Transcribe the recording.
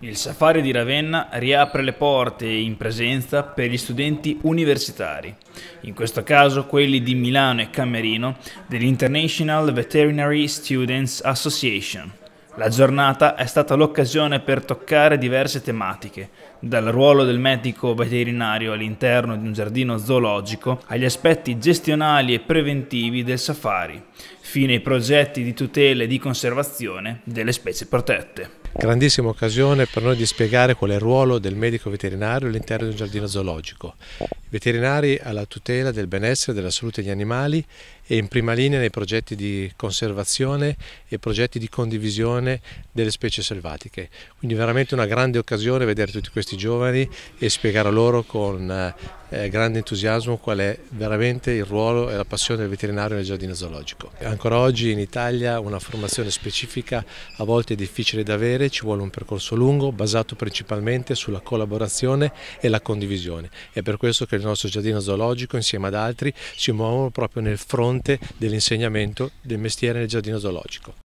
Il Safari di Ravenna riapre le porte in presenza per gli studenti universitari, in questo caso quelli di Milano e Camerino dell'International Veterinary Students Association. La giornata è stata l'occasione per toccare diverse tematiche, dal ruolo del medico veterinario all'interno di un giardino zoologico agli aspetti gestionali e preventivi del safari, fino ai progetti di tutela e di conservazione delle specie protette. Grandissima occasione per noi di spiegare qual è il ruolo del medico veterinario all'interno di un giardino zoologico, veterinari alla tutela del benessere e della salute degli animali e in prima linea nei progetti di conservazione e progetti di condivisione delle specie selvatiche. Quindi veramente una grande occasione vedere tutti questi giovani e spiegare loro con eh, eh, grande entusiasmo qual è veramente il ruolo e la passione del veterinario nel giardino zoologico. Ancora oggi in Italia una formazione specifica a volte è difficile da avere, ci vuole un percorso lungo basato principalmente sulla collaborazione e la condivisione. È per questo che il nostro giardino zoologico insieme ad altri si muovono proprio nel fronte dell'insegnamento del mestiere nel giardino zoologico.